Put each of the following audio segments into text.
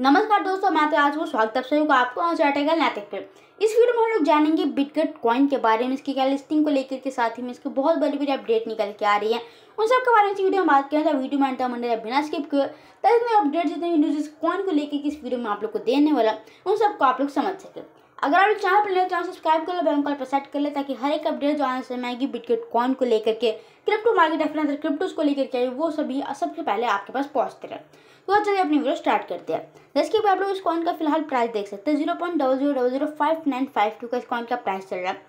नमस्कार दोस्तों मैं तो आज वो स्वागत आप सभी को आपको आज आटेगा नैतिक पे इस वीडियो में हम लोग जानेंगे बिटकट कॉइन के बारे में इसकी क्या लिस्टिंग को लेकर के साथ ही में इसकी बहुत बड़ी बड़ी अपडेट निकल के आ रही है उन सब के बारे में इस वीडियो में बात करें तो वीडियो में अंतर मंडल बिना स्किप किए इतने अपडेट जितने कॉइन को लेकर इस वीडियो में आप लोग को देने वाला उन सबको आप लोग समझ सके अगर आप चैनल पर ले तो चैनल सब्सक्राइब कर लो बेल पर सेट कर ले ताकि हर एक अपडेट जो आने से आएगी बिटकॉइन कॉइन को लेकर के क्रिप्टो मार्केट अपने अंदर क्रिप्टोज को लेकर के आई वो सभी सबसे पहले आपके पास पहुंचते रहे तो चलिए अपनी वीडियो स्टार्ट करते हैं जैसे तो कि आप लोग इस कॉइन का फिलहाल प्राइस देख सकते हैं zero point double zero double zero five nine five two का इस कॉइन का प्राइस चल रहा है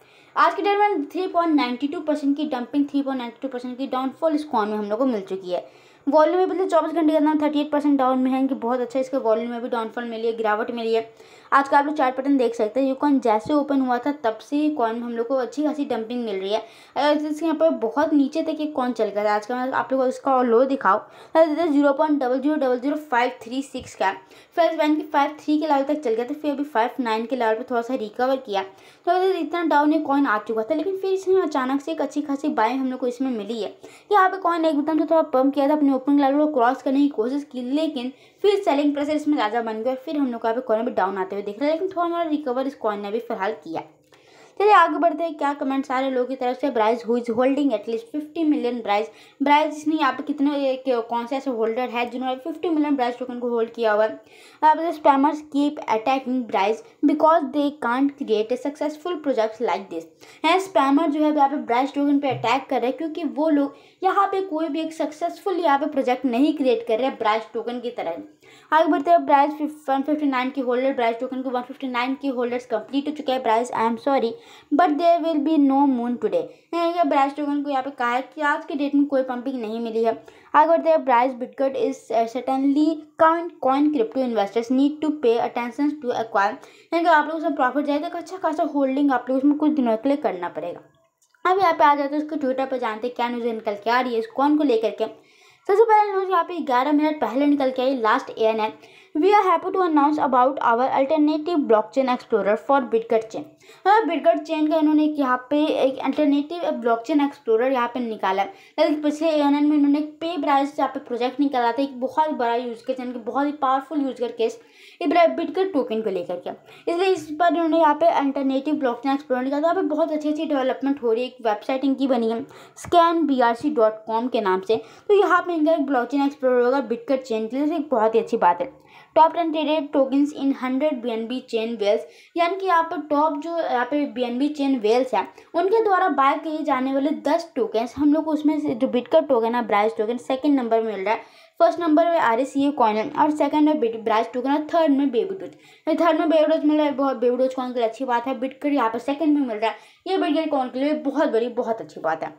आज के डेट में three point ninety two percent की dumping three point ninety two percent की डाउनफॉल इस कॉइन में हम लोग को मिल चुकी है वॉल्यूम में पिछले तो चौबीस घंटे के अंदर थर्टी एट परसेंट डाउन में है कि बहुत अच्छा इसके वॉल्यूम में भी डाउनफॉल मिली है गिरावट मिली है आज का आप लोग चार्ट पैटर्न देख सकते हैं ये कॉइन जैसे ओपन हुआ था तब से ही कॉइन में हम लोग को अच्छी खासी डंपिंग मिल रही है अगर इसके यहाँ पर बहुत नीचे तक ये कॉइन चल गया था आज का मैं आप लोग को इसका लो दिखाओ zero point double zero double zero five three six का फिर बैंक की फाइव थ्री के लेवल तक चल गया था फिर अभी फाइव नाइन के लेवल पर थोड़ा सा रिकवर किया तो इतना डाउन ये कॉइन आ चुका था लेकिन फिर इसमें अचानक से एक अच्छी खासी बाय हम लोग को इसमें मिली है यहाँ पे कॉइन एकदम से थोड़ा पम्प किया था अपने ने ओपन लाइन को क्रॉस करने की कोशिश की लेकिन फिर सेलिंग प्रेशर इसमें ज़्यादा बन गया फिर हम लोग को यहाँ पे कॉर्नर भी डाउन आते हुए देख रहे हैं लेकिन थोड़ा हमारा रिकवर इस कॉर्नर ने भी फिलहाल किया चलिए आगे बढ़ते हैं क्या कमेंट सारे लोगों की तरफ से ब्राइज हुई holding at least fifty million Brise Brise नहीं पर कितने कौन से ऐसे होल्डर है जिन्होंने फिफ्टी मिलियन ब्राइज टोकन को होल्ड किया हुआ है spammers keep attacking Brise because they can't create a successful projects like this है स्पैमर जो है यहाँ पे ब्राइज टोकन पर अटैक कर रहे हैं क्योंकि वो लोग यहाँ पे कोई भी एक सक्सेसफुल यहाँ पे प्रोजेक्ट नहीं क्रिएट कर रहे हैं ब्राइज टोकन की तरह आगे बढ़ते हैं ब्राइज वन फिफ्टी नाइन की होल्डर ब्राइज टोकन के वन फिफ्टी नाइन की होल्डर्स कंप्लीट हो चुके हैं Brise I am sorry but there will be no moon today ये ब्राइस टोगन को यहाँ पे कहा है कि आज के डेट में कोई पंपिंग नहीं मिली है अगर the Brise Bitgert is certainly count coin crypto investors need to pay attention to acquire यानी कि आप लोग उसमें प्रॉफिट जाए तो अच्छा खासा होल्डिंग आप लोग उसमें कुछ दिनों के लिए करना पड़ेगा अब यहाँ पे आ जाते हैं उसके ट्विटर पर जानते हैं क्या न्यूज़ निकल के आ रही है इस कौन को लेकर के सबसे पहले न्यूज़ यहाँ पे ग्यारह मिनट पहले निकल के आई last A N N we are happy to announce about our alternative blockchain explorer for Bitgert chain मतलब चेन का इन्होंने यहाँ पे एक अल्टरनेटिव ब्लॉक चेन एक्सप्लोरर यहाँ पे निकाला है लेकिन पिछले ए एन एन में इन्होंने पे ब्राइज यहाँ पे प्रोजेक्ट निकाला था एक बहुत बड़ा यूज कर चेन बहुत ही powerful user case Bitgert token को लेकर के इसलिए इस पर इन्होंने यहाँ पे अल्टरनेटिव चेन एक्सप्लोर निकाला यहाँ पर बहुत अच्छी अच्छी डेवलपमेंट हो रही है एक वेबसाइट इनकी बनी है scan B R C dot com के नाम से तो यहाँ पे मिलकर एक ब्लॉकचेन एक्सप्लोरर होगा बिटकर चेन के लिए तो एक बहुत ही अच्छी बात है top ten traded tokens in hundred B N B chain whales यानी कि यहाँ पर टॉप जो यहाँ पे B N B chain whales है उनके द्वारा बाय किए जाने वाले दस टोकन्स हम लोग को उसमें से जो बिटकर टोकन है ब्राइज टोकन सेकेंड नंबर में मिल रहा है फर्स्ट नंबर में आर एस कॉइन है और सेकंड में ब्राइज टोकन और थर्ड में बेबी डोज थर्ड में बेबी डोज मिल रहा है बहुत बेबी डोज कॉइन के लिए अच्छी बात है बिटकर यहाँ पर सेकंड में मिल रहा है ये बिटकर कॉइन के लिए बहुत बड़ी बहुत अच्छी बात है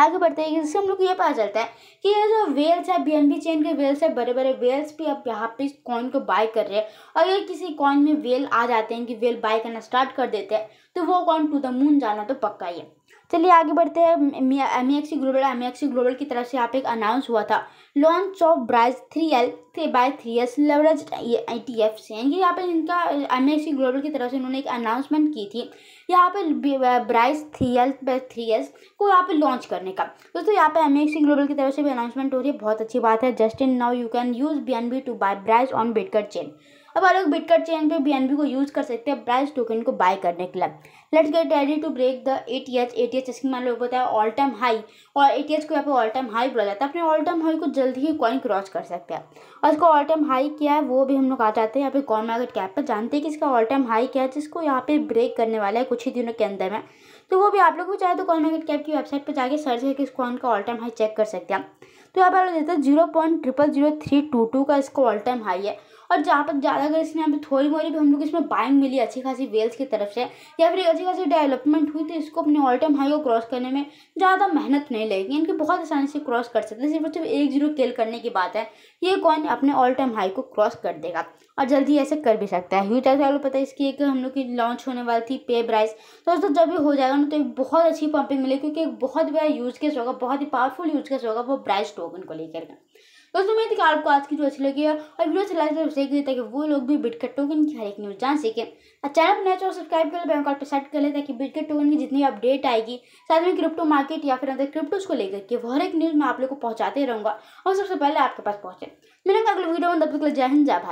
आगे बढ़ते हैं इससे हम लोग को ये पता चलता है कि ये जो वेल्स है बी चेन के वेल्स है बड़े बड़े वेल्स भी अब यहाँ पे इस कॉइन को बाय कर रहे हैं अगर किसी कॉइन में वेल आ जाते हैं कि वेल बाय करना स्टार्ट कर देते हैं तो वो कॉइन टू द मून जाना तो पक्का ही है चलिए आगे बढ़ते हैं MEXC global MEXC global की तरफ से यहाँ पे एक अनाउंस हुआ था launch of Brise three L three by three S leverage I T F से यानी यहाँ पे इनका एम एक्सी ग्लोबल की तरफ से इन्होंने एक अनाउंसमेंट की थी यहाँ पे Brise three L by three S को यहाँ पे लॉन्च करने का दोस्तों यहाँ पे एम एक्सी ग्लोबल की तरफ से भी अनाउंसमेंट हो रही है बहुत अच्छी बात है just in now you can use B N B to buy Brise on Bitgert chain अब आप लोग बिटकट चेन पे बी को यूज़ कर सकते हैं प्राइस टोकन को बाय करने के लिए let's get ready to break the A T H A T H जैसे मान लो बताया ऑल टाइम हाई और ए टी एच को यहाँ पे ऑल टाइम हाई बोला जाता है अपने ऑल टाइम हाई को जल्दी ही कॉइन क्रॉस कर सकते हैं और इसका ऑल टाइम हाई क्या है वो भी हम लोग आ जाते हैं यहाँ पे कॉइन मार्केट कैप पर जानते हैं कि इसका ऑल टाइम हाई क्या है जिसको यहाँ पे ब्रेक करने वाला है कुछ ही दिनों के अंदर में तो वो भी आप लोग को चाहे तो कॉइन मार्केट कैप की वेबसाइट पर जाकर सर्च करके इस कॉइन का ऑल टाइम हाई चेक कर सकते हैं तो यहाँ पर आप देते हैं zero point triple zero three two two का इसका ऑल टाइम हाई है और जहाँ पर ज़्यादा अगर इसमें यहाँ पर थोड़ी मोरी भी हम लोग इसमें बाइंग मिली अच्छी खासी वेल्स की तरफ से या फिर अच्छी खासी डेवलपमेंट हुई तो इसको अपने ऑल टाइम हाई को क्रॉस करने में ज़्यादा मेहनत नहीं लगेगी इनकी बहुत आसानी से क्रॉस कर सकते हैं सिर्फ सिर्फ एक जीरो केल करने की बात है ये कॉइन अपने ऑल टाइम हाई को क्रॉस कर देगा और जल्दी ऐसे कर भी सकता है ह्यूज वालों पता है इसकी एक हम लोग की लॉन्च होने वाली थी पे ब्राइस दोस्तों जब भी हो जाएगा ना तो एक बहुत अच्छी पंपिंग मिलेगी क्योंकि एक बहुत बड़ा यूज़ केस होगा बहुत ही पावरफुल यूज़ केस होगा वो ब्राइस टोकन को लेकर दोस्तों मैं है आपको आज की जो अच्छी लगी है और वीडियो अच्छा चला देख ताकि वो लोग भी बिटकट टोकन की हर एक न्यूज़ जान सके और अच्छा, चैनल पर नया सब्सक्राइब तो कर बैंक पर सेट कर ले ताकि बिटकट टोकन की जितनी अपडेट आएगी साथ में क्रिप्टो मार्केट या फिर अंदर क्रिप्टोज को लेकर के वो हर एक न्यूज़ मैं आप लोग को पहुँचाते रहूँगा और सबसे पहले आपके पास पहुँचे मिलेंगे अगले वीडियो में तब तक जय हिंद जय भारत